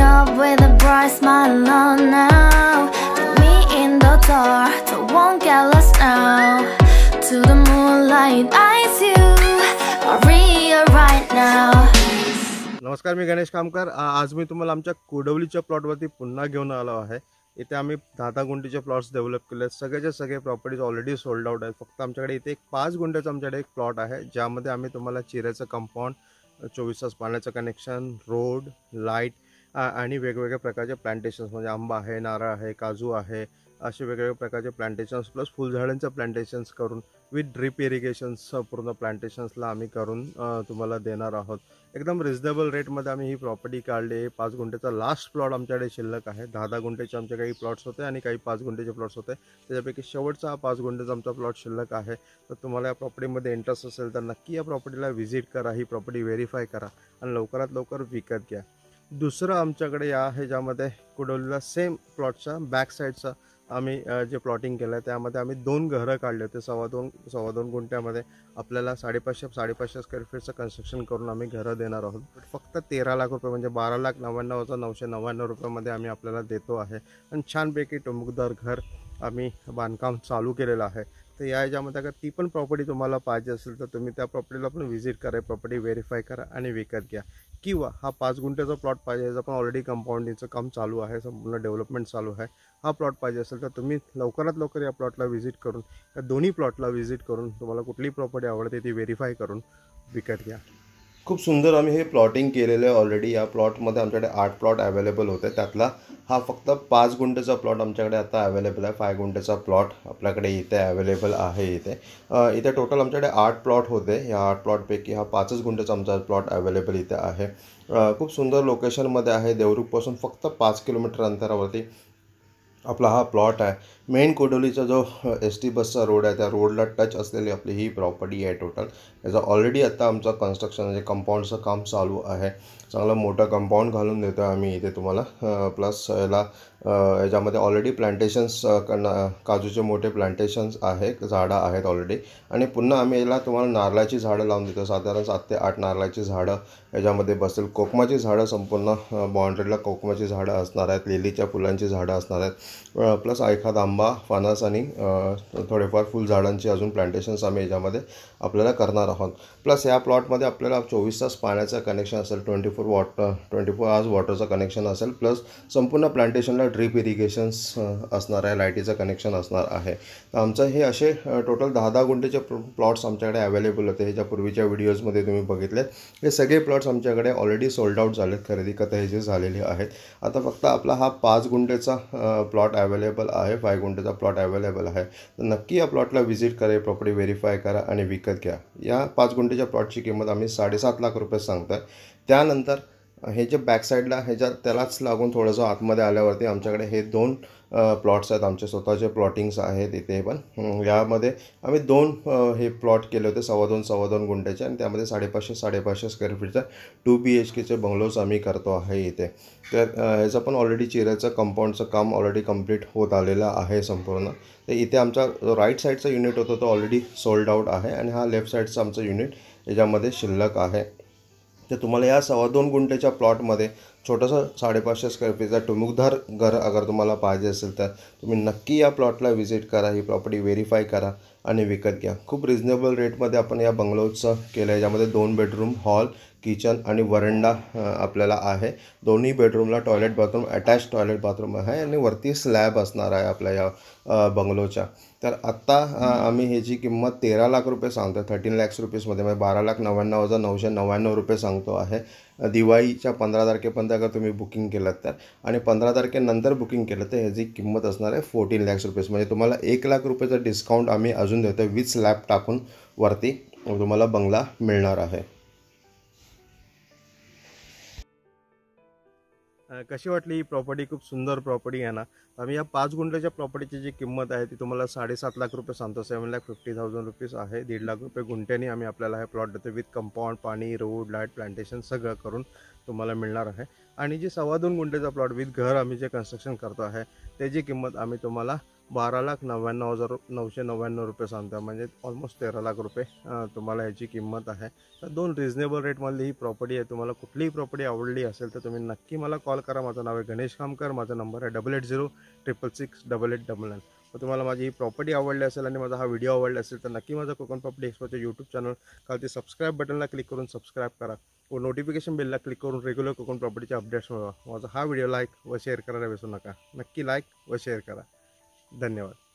up with a bright smile on now Put me in the dark, I won't get lost now To the moonlight see you are real right now नमस्कार मी गणेश कामकर आज मी तुम्हाला आमच्या कोडवलीच्या प्लॉटवरती पुन्हा घेऊन आलो आहे इथे आम्ही दहा दहा प्लॉट्स डेव्हलप केले आहेत सगळ्याच्या सगळे प्रॉपर्टीज ऑलरेडी सोल्ड आउट आहेत फक्त आमच्याकडे इथे एक पाच गुंड्याचं आमच्याकडे एक प्लॉट आहे ज्यामध्ये आम्ही तुम्हाला चिऱ्याचं कंपाऊंड चोवीस तास पाण्याचं कनेक्शन रोड लाईट आणि वेगवेगळ्या प्रकारचे प्लांटेशन्स म्हणजे आंबा आहे नारळ आहे काजू आहे असे वेगवेगळ्या प्रकारचे प्लांटेशन्स प्लस फुलझाडांचं प्लांटेशन्स करून विथ ड्रिप इरिगेशन्स पूर्ण प्लांटेशन्सला आम्ही करून तुम्हाला देणार आहोत एकदम रिजनेबल रेटमध्ये आम्ही ही प्रॉपर्टी काढली पाच गुंठेचा लास्ट प्लॉट आमच्याकडे शिल्लक आहे दहा दहा गुंटेचे आमचे काही प्लॉट्स होते आणि काही पाच गुंटेचे प्लॉट्स होते त्याच्यापैकी शेवटचा हा पाच गुंठेचा आमचा प्लॉट शिल्लक आहे तर तुम्हाला या प्रॉपर्टीमध्ये इंटरेस्ट असेल तर नक्की या प्रॉपर्टीला व्हिजिट करा ही प्रॉपर्टी व्हेरीफाय करा आणि लवकरात लवकर विकत घ्या दुसरं आमच्याकडे या ह्याच्यामध्ये कुडोलीला सेम प्लॉटचा बॅक साईडचा आम्ही जे प्लॉटिंग केलं आहे त्यामध्ये आम्ही दोन घरं काढले होते सव्वा दोन सव्वा दोन गुंट्यामध्ये आपल्याला साडेपाचशे साडेपाचशे स्क्वेअर फीटचं कन्स्ट्रक्शन करून आम्ही घरं देणार आहोत बट फक्त तेरा लाख रुपये म्हणजे बारा लाख नव्याण्णव हजार नऊशे नव्याण्णव रुपयामध्ये आम्ही आपल्याला देतो आहे आणि छानपैकी टुमुकदार घर आम्ही बांधकाम चालू केलेलं आहे तर या याच्यामध्ये अगर ती पण प्रॉपर्टी तुम्हाला पाहिजे असेल तर तुम्ही त्या प्रॉपर्टीला पण व्हिजिट करा प्रॉपर्टी व्हेरीफाय करा आणि विकत घ्या किंवा हा पाच गुंठ्याचा प्लॉट पाहिजे जर पण ऑलरेडी कंपाऊंडिंगचं काम चालू आहे संपूर्ण डेव्हलपमेंट चालू आहे हा प्लॉट पाहिजे असेल तर तुम्ही लवकरात लवकर या प्लॉटला व्हिजिट करून या दोन्ही प्लॉटला व्हिजिट करून तुम्हाला कुठली प्रॉपर्टी आवडते ती व्हेरीफाय करून विकत घ्या खूप सुंदर आम्ही हे प्लॉटिंग केलेलं आहे ऑलरेडी या प्लॉटमध्ये आमच्याकडे आठ प्लॉट अवेलेबल होते त्यातला हा फक्त पाच गुंठेचा प्लॉट आमच्याकडे आता अवेलेबल आहे फाय गुंठेचा प्लॉट आपल्याकडे इथे अवेलेबल आहे इथे इथे टोटल आमच्याकडे आठ प्लॉट होते या आठ प्लॉटपैकी हा पाचच गुंठेचा आमचा प्लॉट अवेलेबल इथे आहे खूप सुंदर लोकेशनमध्ये आहे देवरूखपासून फक्त पाच किलोमीटर अंतरावरती आपला हा प्लॉट आहे मेन कोडोलीचा जो एस टी बसचा रोड आहे त्या रोडला टच असलेली आपली ही प्रॉपर्टी आहे टोटल याचा ऑलरेडी आत्ता आमचं कन्स्ट्रक्शन म्हणजे कंपाऊंडचं काम चालू आहे चांगलं मोठं कंपाऊंड घालून देतो आहे आम्ही इथे तुम्हाला प्लस याला याच्यामध्ये ऑलरेडी प्लांटेशन्स काजूचे मोठे प्लांटेशन्स आहेत झाडं आहेत ऑलरेडी आणि पुन्हा आम्ही याला तुम्हाला नारळाची झाडं लावून देतो साधारण सात ते आठ नारळाची झाडं याच्यामध्ये बसेल कोकमाची झाडं संपूर्ण बाउंड्रीला कोकमाची झाडं असणार आहेत लिलीच्या फुलांची झाडं असणार आहेत प्लस एखादा आंबा फणस आणि थोडेफार फुलझाडांची अजून प्लांटेशन्स आम्ही याच्यामध्ये आपल्याला करणार आहोत प्लस या प्लॉटमध्ये आपल्याला चोवीस तास पाण्याचं कनेक्शन असेल twenty four water twenty four hours वॉटरचं कनेक्शन असेल प्लस संपूर्ण प्लांटेशनला ड्रीप इरिगेशन्स असणार आहे लाईटीचं कनेक्शन असणार आहे तर आमचं हे असे टोटल दहा दहा गुंठेचे प्लॉट्स आमच्याकडे अवेलेबल होते ह्याच्या पूर्वीच्या व्हिडिओजमध्ये तुम्ही बघितलेत हे सगळे प्लॉट्स आमच्याकडे ऑलरेडी सोल्ड आउट झालेत खरेदी कथा हे जे झालेले आहेत आता फक्त आपला हा पाच गुंठेचा प्लॉट अवेलेबल आहे फाय गुंठेचा प्लॉट अवेलेबल आहे तर नक्की या प्लॉटला व्हिजिट करा प्रॉपर्टी व्हेरीफाय करा आणि विकत घ्या या पाच गुंठेच्या प्लॉटची किंमत आम्ही साडेसात लाख रुपये सांगतो त्यानंतर हे जे बॅक साईडला ह्याच्या त्यालाच लागून थोडंसं आतमध्ये आल्यावरती आमच्याकडे हे दोन प्लॉट्स आहेत आमचे स्वतःचे प्लॉटिंग्स आहेत इथे पण यामध्ये आम्ही दोन हे प्लॉट केले होते सव्वा दोन सव्वा दोन गुंड्याचे आणि त्यामध्ये साडेपाचशे साडेपाचशे स्क्वेअर फीटचा टू बी एच केचे बंगलोज आम्ही करतो आहे इथे तर ह्याचं पण ऑलरेडी चिऱ्याचं कंपाऊंडचं काम ऑलरेडी कंप्लीट होत आलेलं आहे संपूर्ण तर इथे आमचा राईट साईडचा युनिट होतं तो ऑलरेडी सोल्ड आउट आहे आणि हा लेफ्ट साईडचा आमचं युनिट याच्यामध्ये शिल्लक आहे तर तुम्हाला या सव्वा दोन प्लॉट प्लॉटमध्ये छोटंसं साडेपाचशे स्क्वेअर फीटचा टुमुकदार घर अगर तुम्हाला पाहिजे असेल तर तुम्ही नक्की या प्लॉटला व्हिजिट करा ही प्रॉपर्टी व्हेरीफाय करा आणि विकत घ्या खूप रिजनेबल रेटमध्ये आपण या बंगलोचं केलं आहे ज्यामध्ये दोन बेडरूम हॉल किचन आणि वरंडा आपल्याला आहे दोन्ही बेडरूमला toilet bathroom attach toilet bathroom आहे आणि वरती स्लॅब असणार आहे आपल्या या बंगलोच्या तर आत्ता आम्ही ह्याची किंमत तेरा लाख रुपये सांगतो थर्टीन लॅक्स रुपीजमध्ये म्हणजे बारा लाख नव्याण्णव हजार नऊशे नव्याण्णव रुपये सांगतो आहे दिवाळीच्या पंधरा तारखेपर्यंत अगर तुम्ही बुकिंग केलं तर आणि पंधरा तारखेनंतर बुकिंग केलं तर ह्याची किंमत असणार आहे फोर्टीन लॅक्स रुपीज म्हणजे तुम्हाला एक लाख रुपयाचा डिस्काउंट आम्ही अजून देतो वीस स्लॅब टाकून वरती तुम्हाला बंगला मिळणार आहे कशी वाटली ही प्रॉपर्टी खूप सुंदर प्रॉपर्टी आहे ना आम्ही या पाच गुंठ्याच्या प्रॉपर्टीची जी किंमत आहे ती तुम्हाला साडेसात लाख रुपये सांगतो seven lakh fifty thousand rupees आहे दीड लाख रुपये गुंठ्याने आम्ही आपल्याला हे प्लॉट देतो विथ कंपाऊंड पाणी रोड लाईट प्लांटेशन सगळं करून तुम्हाला मिळणार आहे आणि जे सव्वा दोन प्लॉट विथ घर आम्ही जे कन्स्ट्रक्शन करतो आहे त्याची किंमत आम्ही तुम्हाला बारा लाख नव्याण्णव हजार नऊशे नव्याण्णव रुपये सांगता म्हणजे ऑलमोस्ट तेरा लाख रुपये तुम्हाला याची किंमत आहे तर दोन रिजनेबल रेटमधली ही प्रॉपर्टी आहे तुम्हाला कुठलीही प्रॉपर्टी आवडली असेल तर तुम्ही नक्की मला कॉल करा माझं नाव आहे गणेश कामकर माझा नंबर आहे double eight zero triple six double eight double nine तर तुम्हाला माझी ही प्रॉपर्टी आवडली असेल आणि माझा हा व्हिडिओ आवडला असेल तर नक्की माझा कोकण प्रॉपर्टी एक्सपोचं यूट्यूब चॅनल काल ते सबस्क्राईब बटनला क्लिक करून सबस्क्राईब करा व नोटिफिकेशन बिलला क्लिक करून रेग्युलर कोकण प्रॉपर्टीचे अपडेट्स मिळवा माझा हा व्हिडिओ लाईक व शेअर करायला विसरू नका नक्की लाईक व शेअर करा धन्यवाद